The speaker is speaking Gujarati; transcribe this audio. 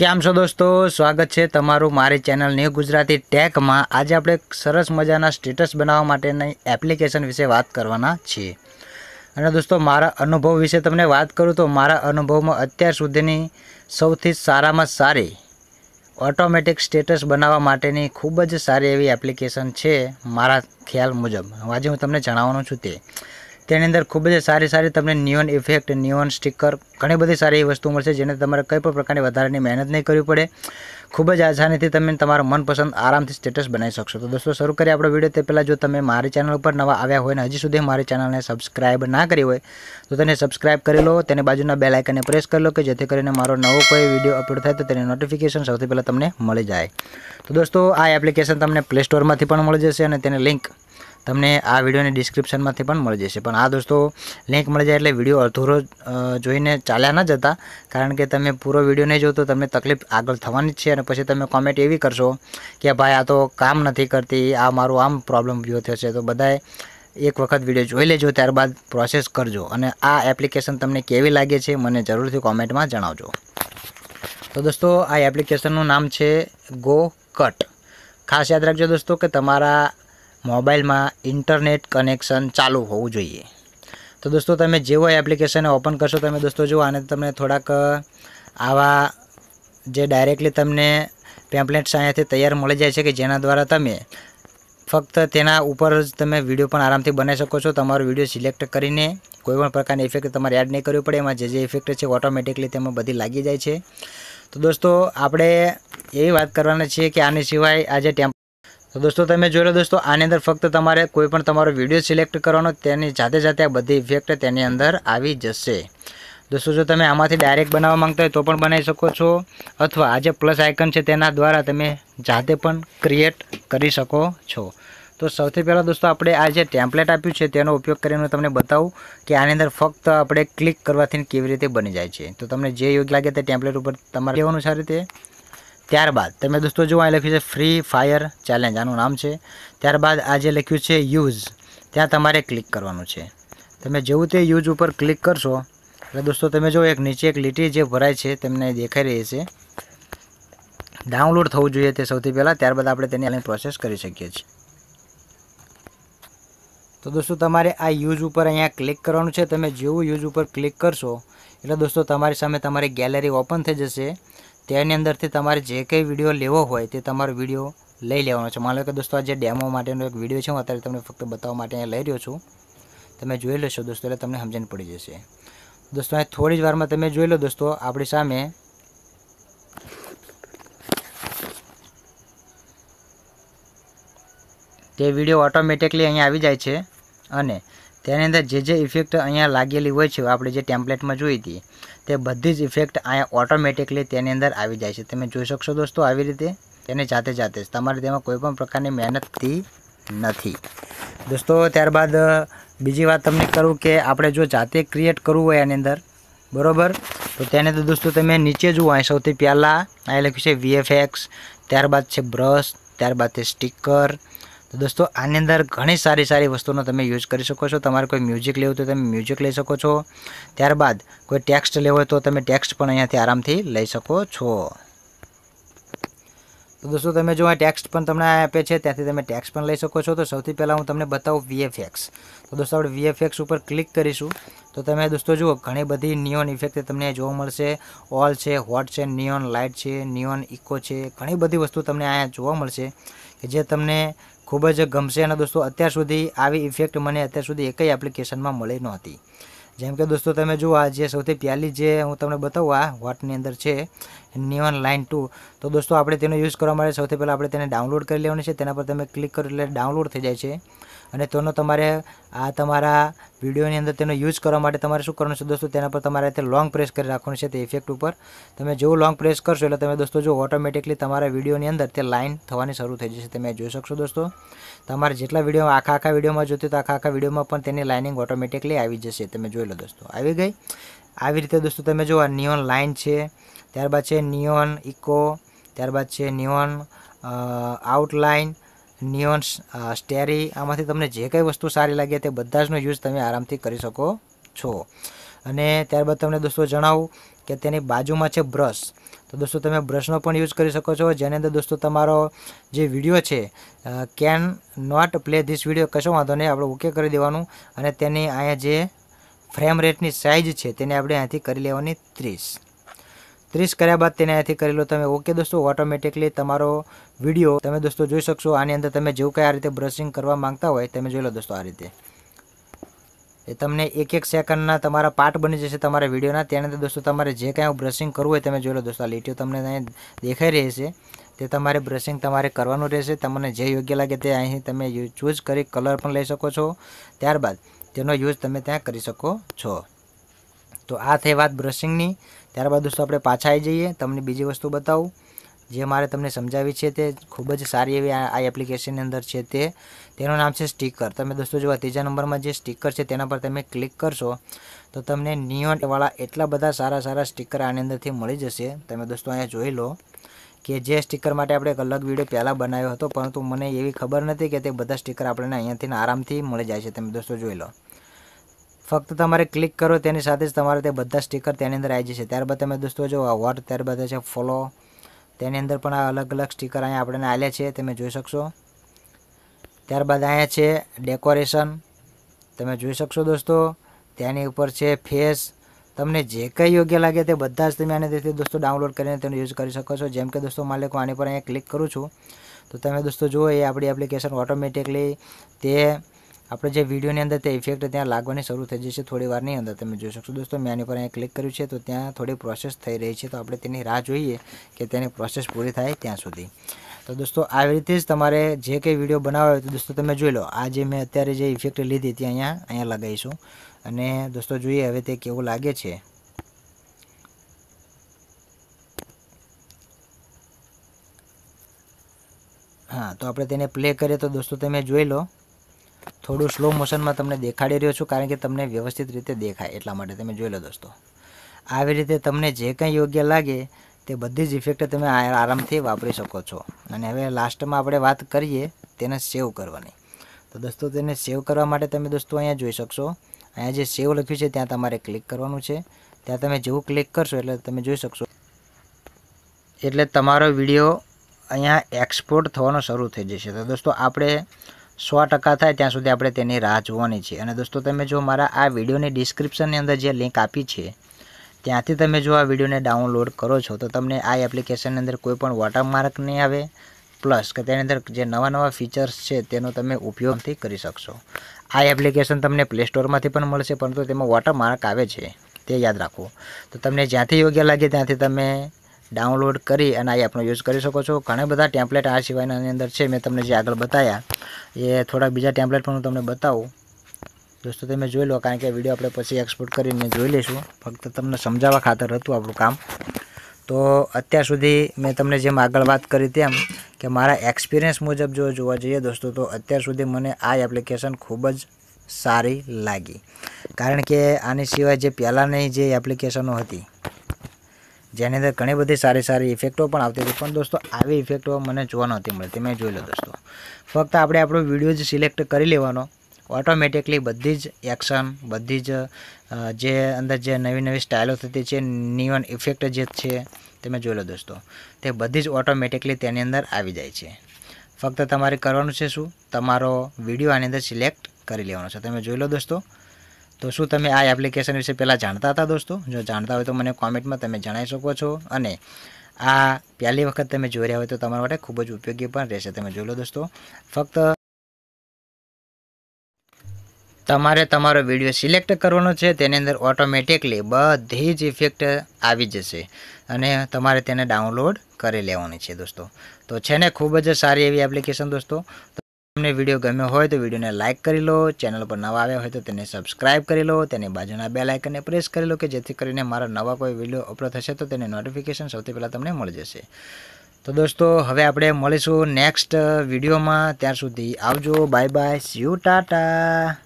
કેમ છો દોસ્તો સ્વાગત છે તમારું મારી ચેનલ ન્યૂ ગુજરાતી ટેકમાં આજે આપણે સરસ મજાના સ્ટેટસ બનાવવા માટેની એપ્લિકેશન વિશે વાત કરવાના છીએ અને દોસ્તો મારા અનુભવ વિશે તમને વાત કરું તો મારા અનુભવમાં અત્યાર સુધીની સૌથી સારામાં સારી ઓટોમેટિક સ્ટેટસ બનાવવા માટેની ખૂબ જ સારી એવી એપ્લિકેશન છે મારા ખ્યાલ મુજબ આજે હું તમને જણાવવાનું છું તે તેની અંદર ખૂબ જ સારી સારી તમને નિયોન ઇફેક્ટ નિયોન સ્ટીકર ઘણી બધી સારી એવી વસ્તુ મળશે જેને તમારે કંઈ પણ પ્રકારની વધારાની મહેનત નહીં કરવી પડે ખૂબ જ આસાનીથી તમે તમારા મનપસંદ આરામથી સ્ટેટસ બનાવી શકશો તો દોસ્તો શરૂ કરીએ આપણો વિડીયો તે પહેલાં જો તમે મારી ચેનલ ઉપર નવા આવ્યા હોય ને હજી સુધી મારી ચેનલને સબસ્ક્રાઇબ ના કરી હોય તો તેને સબસ્ક્રાઇબ કરી લો તેને બાજુના બે લાઇકનને પ્રેસ કરી લો કે જેથી કરીને મારો નવો કોઈ વિડીયો અપલોડ થાય તો તેની નોટિફિકેશન સૌથી પહેલાં તમને મળી જાય તો દોસ્તો આ એપ્લિકેશન તમને પ્લે સ્ટોરમાંથી પણ મળી જશે અને તેની લિંક તમને આ વિડીયોની ડિસ્ક્રિપ્શનમાંથી પણ મળી જશે પણ આ દોસ્તો લિંક મળી જાય એટલે વિડીયો અધૂરો જોઈને ચાલ્યા ન જતા કારણ કે તમે પૂરો વિડીયો નહીં જોતો તમને તકલીફ આગળ થવાની જ છે અને પછી તમે કોમેન્ટ એવી કરશો કે ભાઈ આ તો કામ નથી કરતી આ મારું આમ પ્રોબ્લેમ ઊભો થયો તો બધાએ એક વખત વિડીયો જોઈ લેજો ત્યારબાદ પ્રોસેસ કરજો અને આ એપ્લિકેશન તમને કેવી લાગે છે મને જરૂરથી કોમેન્ટમાં જણાવજો તો દોસ્તો આ એપ્લિકેશનનું નામ છે ગો કટ ખાસ યાદ રાખજો દોસ્તો કે તમારા મોબાઈલમાં ઇન્ટરનેટ કનેક્શન ચાલુ હોવું જોઈએ તો દોસ્તો તમે જેવો એપ્લિકેશન ઓપન કરશો તમે દોસ્તો જુઓ અને તમને થોડાક આવા જે ડાયરેક્ટલી તમને પેમ્પલેટ્સ અહીંયાથી તૈયાર મળી જાય છે કે જેના દ્વારા તમે ફક્ત તેના ઉપર જ તમે વિડીયો પણ આરામથી બનાવી શકો છો તમારો વિડીયો સિલેક્ટ કરીને કોઈપણ પ્રકારની ઇફેક્ટ તમારે એડ નહીં કરવી પડે એમાં જે જે ઇફેક્ટ છે ઓટોમેટિકલી તેમાં બધી લાગી જાય છે તો દોસ્તો આપણે એવી વાત કરવાના છીએ કે આની સિવાય આજે ટેમ્પ તો દોસ્તો તમે જોઈ લો દોસ્તો આની અંદર ફક્ત તમારે કોઈ પણ તમારો વિડીયો સિલેક્ટ કરવાનો તેની જાતે જાતે આ બધી ઇફેક્ટ તેની અંદર આવી જશે દોસ્તો જો તમે આમાંથી ડાયરેક્ટ બનાવવા માંગતા હોય તો પણ બનાવી શકો છો અથવા આ જે પ્લસ આઇકન છે તેના દ્વારા તમે જાતે પણ ક્રિએટ કરી શકો છો તો સૌથી પહેલાં દોસ્તો આપણે આ જે ટેમ્પલેટ આપ્યું છે તેનો ઉપયોગ કરીને તમને બતાવું કે આની અંદર ફક્ત આપણે ક્લિક કરવાથી કેવી રીતે બની જાય છે તો તમને જે યોગ્ય લાગે તે ટેમ્પલેટ ઉપર તમારે લેવાનું સારી રીતે ત્યારબાદ તમે દોસ્તો જુઓ અહીં લખ્યું છે ફ્રી ફાયર ચેલેન્જ આનું નામ છે ત્યારબાદ આ જે લખ્યું છે યુઝ ત્યાં તમારે ક્લિક કરવાનું છે તમે જેવું તે યુઝ ઉપર ક્લિક કરશો એટલે દોસ્તો તમે જો એક નીચે એક લીટી જે ભરાય છે તેમને દેખાઈ રહી છે ડાઉનલોડ થવું જોઈએ તે સૌથી પહેલાં ત્યારબાદ આપણે તેની અહીં પ્રોસેસ કરી શકીએ છીએ તો દોસ્તો તમારે આ યુઝ ઉપર અહીંયા ક્લિક કરવાનું છે તમે જેવું યુઝ ઉપર ક્લિક કરશો એટલે દોસ્તો તમારી સામે તમારી ગેલેરી ઓપન થઈ જશે તેની અંદરથી તમારે જે કંઈ વિડીયો લેવો હોય તે તમારો વિડીયો લઈ લેવાનો છે માનો કે દોસ્તો આ જે ડેમો માટેનો એક વિડીયો છે હું અત્યારે તમને ફક્ત બતાવવા માટે અહીંયા લઈ રહ્યો છું તમે જોઈ લેશો દોસ્તો એટલે તમને સમજણ પડી જશે દોસ્તો અહીં થોડી જ વારમાં તમે જોઈ લો દોસ્તો આપણી સામે તે વિડીયો ઓટોમેટિકલી અહીંયા આવી જાય છે અને તેની અંદર જે જે ઇફેક્ટ અહીંયા લાગેલી હોય છે આપણે જે ટેમ્પલેટમાં જોઈ હતી તે બધી જ ઇફેક્ટ આ ઓટોમેટિકલી તેની અંદર આવી જાય છે તમે જોઈ શકશો દોસ્તો આવી રીતે તેને જાતે જાતેસ તમારે તેમાં કોઈ પણ પ્રકારની મહેનત થી નથી દોસ્તો ત્યાર બાદ બીજી વાત તમને કહું કે આપણે જો જાતે ક્રિએટ કર્યું હોય આની અંદર બરોબર તો તેને તો દોસ્તો તમે નીચે જુઓ આ સૌથી પહેલા આલેખી છે VFX ત્યાર બાદ છે બ્રશ ત્યાર બાદ છે સ્ટીકર તો દોસ્તો આની અંદર ઘણી સારી સારી વસ્તુનો તમે યુઝ કરી શકો છો તમારે કોઈ મ્યુઝિક લેવું તો તમે મ્યુઝિક લઈ શકો છો ત્યારબાદ કોઈ ટેક્સ્ટ લેવો હોય તો તમે ટેક્સ્ટ પણ અહીંયાથી આરામથી લઈ શકો છો તો દોસ્તો તમે જો આ ટેક્સ્ટ પણ તમને આપે છે ત્યાંથી તમે ટેક્સ્ટ પણ લઈ શકો છો તો સૌથી પહેલાં હું તમને બતાવું વીએફએક્સ તો દોસ્તો આપણે વીએફએક્સ ઉપર ક્લિક કરીશું તો તમે દોસ્તો જુઓ ઘણી બધી નિયોન ઇફેક્ટ તમને જોવા મળશે ઓલ છે હોટ છે નિયોન લાઇટ છે નિયોન ઇકો છે ઘણી બધી વસ્તુ તમને અહીંયા જોવા મળશે કે જે તમને ખૂબ જ ગમશે અને દોસ્તો અત્યાર સુધી આવી ઇફેક્ટ મને અત્યાર સુધી એકય એપ્લિકેશનમાં મળી નહોતી જેમ કે દોસ્તો તમે જુઓ આ જે સૌથી પહેલી જે હું તમને બતાવું આ વોટની અંદર છે નિયોન લાઇન ટુ તો દોસ્તો આપણે તેનો યુઝ કરવા માટે સૌથી પહેલાં આપણે તેને ડાઉનલોડ કરી લેવાનું છે તેના પર તમે ક્લિક કરો એટલે ડાઉનલોડ થઈ જાય છે અને તેનો તમારે આ તમારા વિડીયોની અંદર તેનો યુઝ કરવા માટે તમારે શું કરવાનું છે દોસ્તો તેના પર તમારે તે લોંગ પ્રેસ કરી રાખવાનું છે તે ઇફેક્ટ ઉપર તમે જેવું લોંગ પ્રેસ કરશો એટલે તમે દોસ્તો જો ઓટોમેટિકલી તમારા વિડીયોની અંદર તે લાઇન થવાની શરૂ થઈ જશે તમે જોઈ શકશો દોસ્તો તમારે જેટલા વિડીયો આખા આખા વિડીયોમાં જોતી તો આખા આખા વિડીયોમાં પણ તેની લાઇનિંગ ઓટોમેટિકલી આવી જશે તમે જોઈ લો દોસ્તો આવી ગઈ આવી રીતે દોસ્તો તમે જો આ નિયોન લાઇન છે ત્યારબાદ છે નિયોન ઇકો ત્યારબાદ છે નિયોન આઉટલાઇન નિયોન સ્ટેરી આમાંથી તમને જે કંઈ વસ્તુ સારી લાગે તે બધા જનો યુઝ તમે આરામથી કરી શકો છો અને ત્યારબાદ તમને દોસ્તો જણાવું કે તેની બાજુમાં છે બ્રશ તો દોસ્તો તમે બ્રશનો પણ યુઝ કરી શકો છો જેની અંદર દોસ્તો તમારો જે વિડીયો છે can not play this video કશો વાંધો નહીં આપણે ઓકે કરી દેવાનું અને તેની અહીંયા જે ફ્રેમ રેટની સાઇઝ છે તેને આપણે અહીંયાથી કરી લેવાની ત્રીસ ત્રીસ કર્યા બાદ તેને અહીંયાથી કરી લો તમે ઓકે દોસ્તો ઓટોમેટિકલી તમારો વિડીયો તમે દોસ્તો જોઈ શકશો આની અંદર તમે જેવું કંઈ આ રીતે બ્રશિંગ કરવા માંગતા હોય તમે જોઈ લો દોસ્તો આ રીતે એ તમને એક એક સેકન્ડના તમારા પાર્ટ બની જશે તમારા વિડીયોના તેની અંદર દોસ્તો તમારે જે કાંઈ બ્રશિંગ કરવું હોય તમે જોઈ લો દોસ્તો આ લીટીઓ તમને અહીં દેખાઈ રહી છે તે તમારે બ્રશિંગ તમારે કરવાનું રહેશે તમને જે યોગ્ય લાગે તે અહીં તમે ચૂઝ કરી કલર પણ લઈ શકો છો ત્યારબાદ તેનો યુઝ તમે ત્યાં કરી શકો છો તો આ થઈ વાત બ્રશિંગની ત્યારબાદ દોસ્તો આપણે પાછા આવી જઈએ તમને બીજી વસ્તુ બતાવું જે મારે તમને સમજાવી છે તે ખૂબ જ સારી એવી આ એપ્લિકેશનની અંદર છે તે તેનું નામ છે સ્ટીકર તમે દોસ્તો જોવા ત્રીજા નંબરમાં જે સ્ટીકર છે તેના પર તમે ક્લિક કરશો તો તમને નિયોનવાળા એટલા બધા સારા સારા સ્ટીકર આની અંદરથી મળી જશે તમે દોસ્તો અહીંયા જોઈ લો કે જે સ્ટીકર માટે આપણે એક અલગ વિડીયો પહેલાં બનાવ્યો હતો પરંતુ મને એવી ખબર નથી કે તે બધા સ્ટીકર આપણને અહીંયાથી આરામથી મળી જાય છે તમે દોસ્તો જોઈ લો ફક્ત તમારે ક્લિક કરો તેની સાથે જ તમારે તે બધા સ્ટીકર તેની અંદર આવી જશે ત્યારબાદ તમે દોસ્તો જો આ વોટ ત્યારબાદ છે ફોલો તેની અંદર પણ આ અલગ અલગ સ્ટીકર અહીંયા આપણને આવ્યા છે તમે જોઈ શકશો ત્યારબાદ અહીંયા છે ડેકોરેશન તમે જોઈ શકશો દોસ્તો તેની ઉપર છે ફેસ તમને જે કંઈ યોગ્ય લાગે તે બધા જ તમે આને તેથી દોસ્તો ડાઉનલોડ કરીને તેનો યુઝ કરી શકો છો જેમ કે દોસ્તો માલિક હું આની પર અહીંયા ક્લિક કરું છું તો તમે દોસ્તો જુઓ એ આપણી એપ્લિકેશન ઓટોમેટિકલી તે આપણે જે વિડીયોની અંદર તે ઇફેક્ટ ત્યાં લાગવાની શરૂ થઈ જશે થોડી વારની અંદર તમે જોઈ શકશો દોસ્તો મેં આની પર અહીંયા ક્લિક કર્યું છે તો ત્યાં થોડી પ્રોસેસ થઈ રહી છે તો આપણે તેની રાહ જોઈએ કે તેની પ્રોસેસ પૂરી થાય ત્યાં સુધી તો દોસ્તો આવી રીતે જ તમારે જે કંઈ વિડીયો બનાવ્યો તો દોસ્તો તમે જોઈ લો આ જે મેં અત્યારે જે ઇફેક્ટ લીધી હતી અહીંયા અહીંયા લગાવીશું અને દોસ્તો જોઈએ હવે તે કેવું લાગે છે હા તો આપણે તેને પ્લે કરીએ તો દોસ્તો તમે જોઈ લો થોડું સ્લો મોશનમાં તમને દેખાડી રહ્યો છું કારણ કે તમને વ્યવસ્થિત રીતે દેખાય એટલા માટે તમે જોઈ લો દોસ્તો આવી રીતે તમને જે કંઈ યોગ્ય લાગે તે બધી જ ઇફેક્ટ તમે આરામથી વાપરી શકો છો અને હવે લાસ્ટમાં આપણે વાત કરીએ તેને સેવ કરવાની તો દોસ્તો તેને સેવ કરવા માટે તમે દોસ્તો અહીંયા જોઈ શકશો અહીંયા જે સેવ લખ્યું છે ત્યાં તમારે ક્લિક કરવાનું છે ત્યાં તમે જેવું ક્લિક કરશો એટલે તમે જોઈ શકશો એટલે તમારો વિડીયો અહીંયા એક્સપોર્ટ થવાનો શરૂ થઈ જશે તો દોસ્તો આપણે સો ટકા થાય ત્યાં સુધી આપણે તેની રાહ જોવાની છે અને દોસ્તો તમે જો મારા આ વિડીયોની ડિસ્ક્રિપ્શનની અંદર જે લિંક આપી છે ત્યાંથી તમે જો આ વિડીયોને ડાઉનલોડ કરો છો તો તમને આ એપ્લિકેશનની અંદર કોઈ પણ વોટરમાર્ક નહીં આવે પ્લસ કે તેની અંદર જે નવા નવા ફીચર્સ છે તેનો તમે ઉપયોગથી કરી શકશો આ એપ્લિકેશન તમને પ્લે સ્ટોરમાંથી પણ મળશે પરંતુ તેમાં વોટરમાર્ક આવે છે તે યાદ રાખો તો તમને જ્યાંથી યોગ્ય લાગે ત્યાંથી તમે ડાઉનલોડ કરી અને આ એપનો યુઝ કરી શકો છો ઘણા બધા ટેમ્પલેટ આ સિવાયની અંદર છે મેં તમને જે આગળ બતાવ્યા એ થોડાક બીજા ટેમ્પલેટ પણ હું તમને બતાવું દોસ્તો તમે જોઈ લો કારણ કે વિડીયો આપણે પછી એક્સપોર્ટ કરીને જોઈ લઈશું ફક્ત તમને સમજાવવા ખાતર હતું આપણું કામ તો અત્યાર સુધી મેં તમને જેમ આગળ વાત કરી તેમ કે મારા એક્સપિરિયન્સ મુજબ જો જોવા જઈએ દોસ્તો તો અત્યાર સુધી મને આ એપ્લિકેશન ખૂબ જ સારી લાગી કારણ કે આની સિવાય જે પહેલાંની જે એપ્લિકેશનો હતી જેની અંદર ઘણી બધી સારી સારી ઇફેક્ટો પણ આવતી હતી પણ દોસ્તો આવી ઇફેક્ટો મને જોવા નહોતી મળતી મેં જોઈ લો દોસ્તો ફક્ત આપણે આપણો વિડીયો જ સિલેક્ટ કરી લેવાનો ઓટોમેટિકલી બધી જ એક્શન બધી જ જે અંદર જે નવી નવી સ્ટાઇલો થતી છે નિયોન ઇફેક્ટ જે છે તે મેં જોઈ લો દોસ્તો તે બધી જ ઓટોમેટિકલી તેની અંદર આવી જાય છે ફક્ત તમારે કરવાનું છે શું તમારો વિડીયો આની અંદર સિલેક્ટ કરી લેવાનો છે તમે જોઈ લો દોસ્તો તો શું તમે આ એપ્લિકેશન વિશે પહેલાં જાણતા હતા દોસ્તો જો જાણતા હોય તો મને કોમેન્ટમાં તમે જણાવી શકો છો અને આ પહેલી વખત તમે જોઈ રહ્યા હોય તો તમારા માટે ખૂબ જ ઉપયોગી પણ રહેશે તમે જોઈ લો દોસ્તો ફક્ત તમારે તમારો વિડીયો સિલેક્ટ કરવાનો છે તેની અંદર ઓટોમેટિકલી બધી જ ઇફેક્ટ આવી જશે અને તમારે તેને ડાઉનલોડ કરી લેવાની છે દોસ્તો તો છે ને ખૂબ જ સારી એવી એપ્લિકેશન દોસ્તો તમને વિડીયો ગમ્યો હોય તો વિડીયોને લાઇક કરી લો ચેનલ પર નવા આવ્યા હોય તો તેને સબસ્ક્રાઇબ કરી લો તેની બાજુના બે લાઇકનને પ્રેસ કરી લો કે જેથી કરીને મારા નવા કોઈ વિડીયો અપલોડ થશે તો તેની નોટિફિકેશન સૌથી પહેલાં તમને મળી જશે તો દોસ્તો હવે આપણે મળીશું નેક્સ્ટ વિડીયોમાં ત્યાં સુધી આવજો bye bye see you Tata